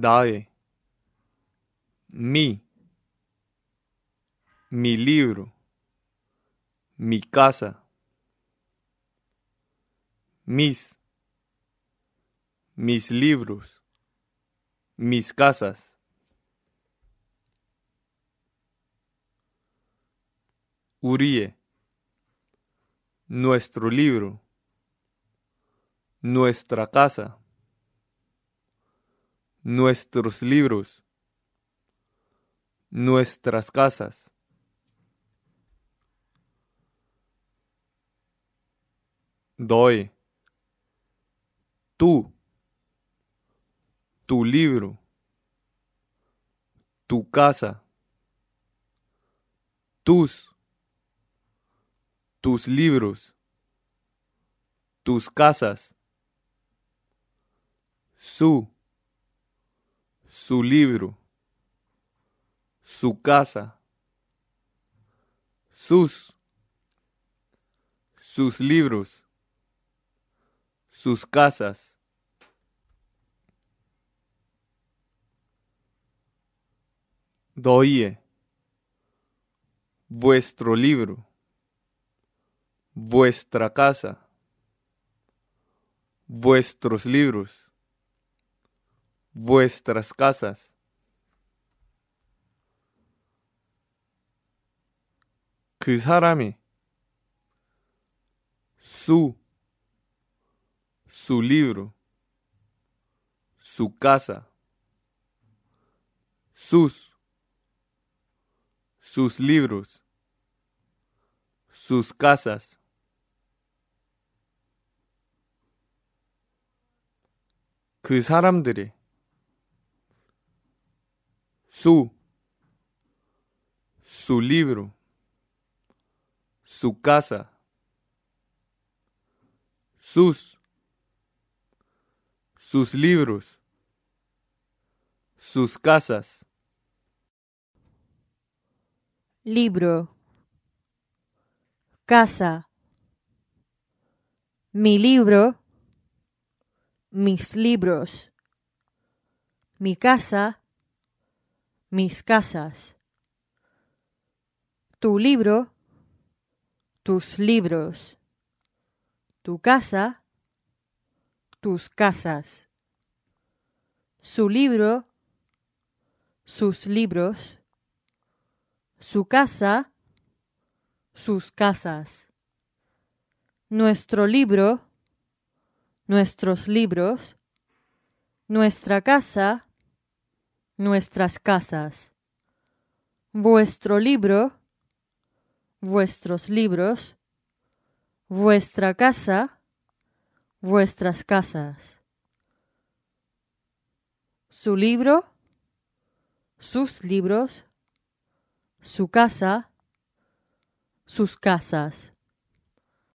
Dave, Mi. Mi libro. Mi casa. Mis. Mis libros. Mis casas. Urie. Nuestro libro. Nuestra casa nuestros libros, nuestras casas. Doy. Tú. Tu libro. Tu casa. Tus. Tus libros. Tus casas. Su su libro, su casa, sus, sus libros, sus casas. Doye, vuestro libro, vuestra casa, vuestros libros vuestras casas. 그 사람이 su su libro su casa sus sus libros sus casas 사람들이 su, su libro, su casa, sus, sus libros, sus casas. Libro, casa, mi libro, mis libros, mi casa, mis casas. Tu libro, tus libros. Tu casa, tus casas. Su libro, sus libros. Su casa, sus casas. Nuestro libro, nuestros libros. Nuestra casa, nuestras casas. Vuestro libro, vuestros libros, vuestra casa, vuestras casas. Su libro, sus libros, su casa, sus casas.